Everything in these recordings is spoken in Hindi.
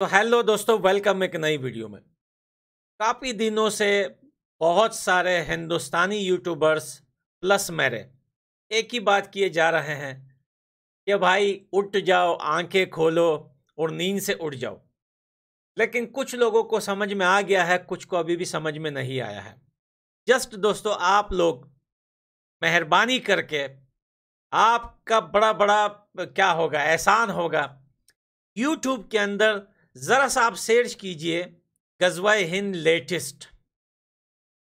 तो हेलो दोस्तों वेलकम एक नई वीडियो में काफ़ी दिनों से बहुत सारे हिंदुस्तानी यूट्यूबर्स प्लस मेरे एक ही बात किए जा रहे हैं कि भाई उठ जाओ आंखें खोलो और नींद से उठ जाओ लेकिन कुछ लोगों को समझ में आ गया है कुछ को अभी भी समझ में नहीं आया है जस्ट दोस्तों आप लोग मेहरबानी करके आपका बड़ा बड़ा क्या होगा एहसान होगा यूट्यूब के अंदर જરા સાબ સર્ચ કીજીએ ગઝવાય હિન્દ લેટેસ્ટ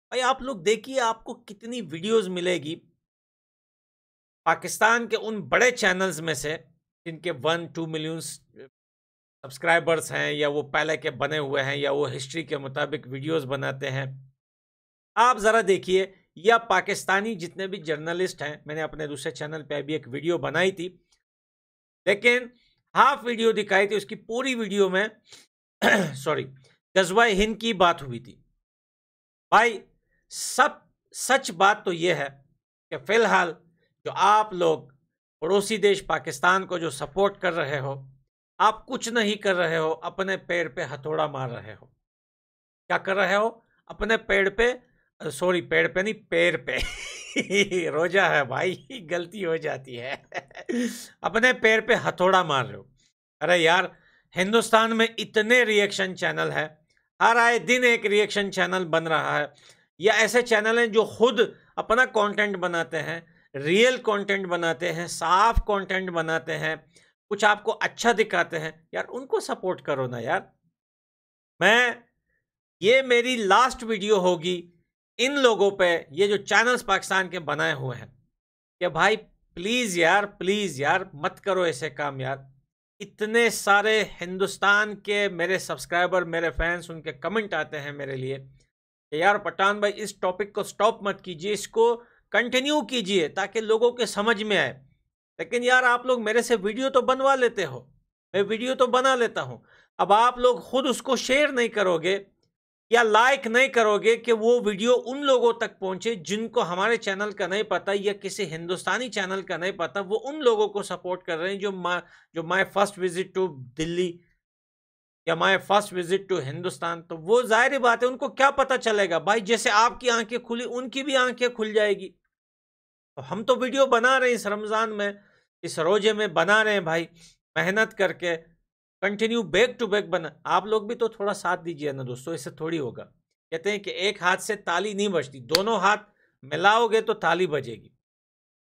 ભાઈ આપ લોગ દેખીએ આપકો કેટલી વિડીયોસ મિલેગી પાકિસ્તાન કે ઉન બડે ચેનલ્સ મેસે જિનકે 1 2 મિલિયન્સ સબસ્ક્રાઇબર્સ હે يا વો પહેલા કે બને ہوئے હે يا વો હિસ્ટરી કે મુતાબિક વિડીયોસ બનાતે હે આપ જરા દેખીએ યહ Pakistani jitne bhi journalist hain maine apne dusre channel pe bhi ek video banayi thi lekin half video दिखाई थी उसकी पूरी वीडियो में सॉरी गजवा हिंद की बात हुई थी भाई सब सच बात तो यह है कि फिलहाल जो आप लोग पड़ोसी देश पाकिस्तान को जो सपोर्ट कर रहे हो आप कुछ नहीं कर रहे हो अपने पेड़ पे हथौड़ा मार रहे हो क्या कर रहे हो अपने पेड़ पे सॉरी पेड़ पे नहीं पेड़ पे रोजा है भाई गलती हो जाती है अपने पैर पे हथौड़ा मार रहे हो अरे यार हिंदुस्तान में इतने रिएक्शन चैनल हैं हर आए दिन एक रिएक्शन चैनल बन रहा है या ऐसे चैनल हैं जो खुद अपना कंटेंट बनाते हैं रियल कंटेंट बनाते हैं साफ कंटेंट बनाते हैं कुछ आपको अच्छा दिखाते हैं यार उनको सपोर्ट करो ना यार मैं ये मेरी लास्ट वीडियो होगी इन लोगों पे ये जो चैनल्स पाकिस्तान के बनाए हुए हैं कि भाई प्लीज़ यार प्लीज़ यार मत करो ऐसे काम यार इतने सारे हिंदुस्तान के मेरे सब्सक्राइबर मेरे फैंस उनके कमेंट आते हैं मेरे लिए कि यार पठान भाई इस टॉपिक को स्टॉप मत कीजिए इसको कंटिन्यू कीजिए ताकि लोगों के समझ में आए लेकिन यार आप लोग मेरे से वीडियो तो बनवा लेते हो मैं वीडियो तो बना लेता हूँ अब आप लोग खुद उसको शेयर नहीं करोगे या लाइक नहीं करोगे कि वो वीडियो उन लोगों तक पहुंचे जिनको हमारे चैनल का नहीं पता या किसी हिंदुस्तानी चैनल का नहीं पता वो उन लोगों को सपोर्ट कर रहे हैं जो मा जो my first visit to Delhi या my first visit to Hindustan तो वो जाहिर बात है उनको क्या पता चलेगा भाई जैसे आपकी आंखें खुली उनकी भी आंखें खुल जाएगी तो हम तो वीडियो बना रहे हैं इस रमज़ान में इस रोजे में बना रहे हैं भाई मेहनत करके कंटिन्यू बैक टू बैक बना आप लोग भी तो थोड़ा साथ दीजिए ना दोस्तों ऐसे थोड़ी होगा कहते हैं कि एक हाथ से ताली नहीं बजती दोनों हाथ मिलाओगे तो ताली बजेगी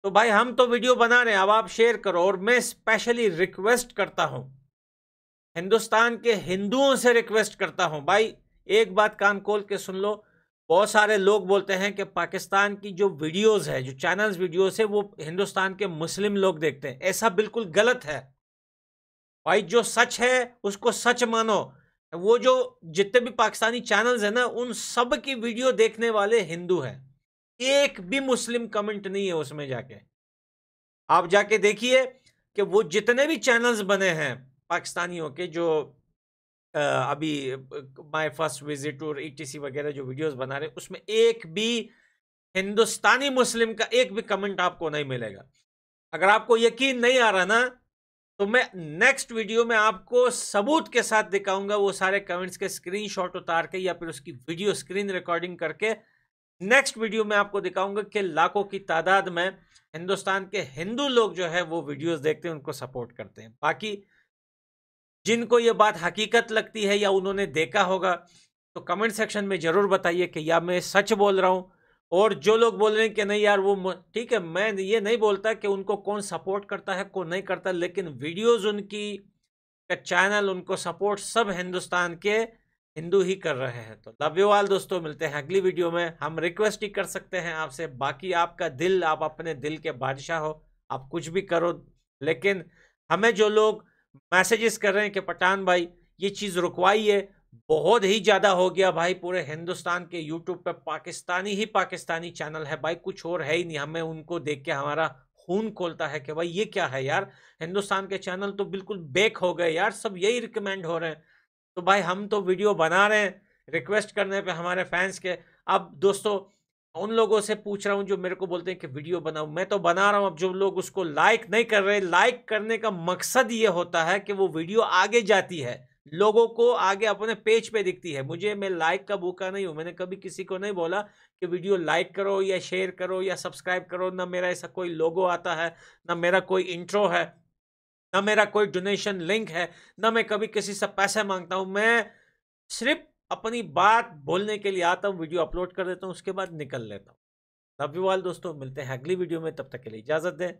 तो भाई हम तो वीडियो बना रहे हैं अब आप शेयर करो और मैं स्पेशली रिक्वेस्ट करता हूँ हिंदुस्तान के हिंदुओं से रिक्वेस्ट करता हूँ भाई एक बात कान खोल के सुन लो बहुत सारे लोग बोलते हैं कि पाकिस्तान की जो वीडियोज है जो चैनल्स वीडियोज है वो हिंदुस्तान के मुस्लिम लोग देखते हैं ऐसा बिल्कुल गलत है भाई जो सच है उसको सच मानो वो जो जितने भी पाकिस्तानी चैनल्स हैं ना उन सब की वीडियो देखने वाले हिंदू हैं एक भी मुस्लिम कमेंट नहीं है उसमें जाके आप जाके देखिए कि वो जितने भी चैनल्स बने हैं पाकिस्तानियों के जो आ, अभी माय फर्स्ट विजिट और ई वगैरह जो वीडियोस बना रहे उसमें एक भी हिंदुस्तानी मुस्लिम का एक भी कमेंट आपको नहीं मिलेगा अगर आपको यकीन नहीं आ रहा ना तो मैं नेक्स्ट वीडियो में आपको सबूत के साथ दिखाऊंगा वो सारे कमेंट्स के स्क्रीनशॉट उतार के या फिर उसकी वीडियो स्क्रीन रिकॉर्डिंग करके नेक्स्ट वीडियो में आपको दिखाऊंगा कि लाखों की तादाद में हिंदुस्तान के हिंदू लोग जो है वो वीडियोस देखते हैं उनको सपोर्ट करते हैं बाकी जिनको ये बात हकीकत लगती है या उन्होंने देखा होगा तो कमेंट सेक्शन में ज़रूर बताइए कि या मैं सच बोल रहा हूँ और जो लोग बोल रहे हैं कि नहीं यार वो ठीक है मैं ये नहीं बोलता कि उनको कौन सपोर्ट करता है कौन नहीं करता लेकिन वीडियोज़ उनकी चैनल उनको सपोर्ट सब हिंदुस्तान के हिंदू ही कर रहे हैं तो लव यू ऑल दोस्तों मिलते हैं अगली वीडियो में हम रिक्वेस्ट ही कर सकते हैं आपसे बाकी आपका दिल आप अपने दिल के बादशाह हो आप कुछ भी करो लेकिन हमें जो लोग मैसेजेस कर रहे हैं कि पठान भाई ये चीज़ रुकवाइए बहुत ही ज़्यादा हो गया भाई पूरे हिंदुस्तान के यूट्यूब पे पाकिस्तानी ही पाकिस्तानी चैनल है भाई कुछ और है ही नहीं हमें उनको देख के हमारा खून खोलता है कि भाई ये क्या है यार हिंदुस्तान के चैनल तो बिल्कुल बेक हो गए यार सब यही रिकमेंड हो रहे हैं तो भाई हम तो वीडियो बना रहे हैं रिक्वेस्ट करने पर हमारे फैंस के अब दोस्तों उन लोगों से पूछ रहा हूँ जो मेरे को बोलते हैं कि वीडियो बनाओ मैं तो बना रहा हूँ अब जो लोग उसको लाइक नहीं कर रहे लाइक करने का मकसद ये होता है कि वो वीडियो आगे जाती है लोगों को आगे अपने पेज पे दिखती है मुझे मैं लाइक का भूखा नहीं हूँ मैंने कभी किसी को नहीं बोला कि वीडियो लाइक करो या शेयर करो या सब्सक्राइब करो ना मेरा ऐसा कोई लोगो आता है ना मेरा कोई इंट्रो है ना मेरा कोई डोनेशन लिंक है ना मैं कभी किसी से पैसे मांगता हूँ मैं सिर्फ अपनी बात बोलने के लिए आता हूँ वीडियो अपलोड कर देता हूँ उसके बाद निकल लेता हूँ लव यू वाल दोस्तों मिलते हैं अगली वीडियो में तब तक के लिए इजाज़त दें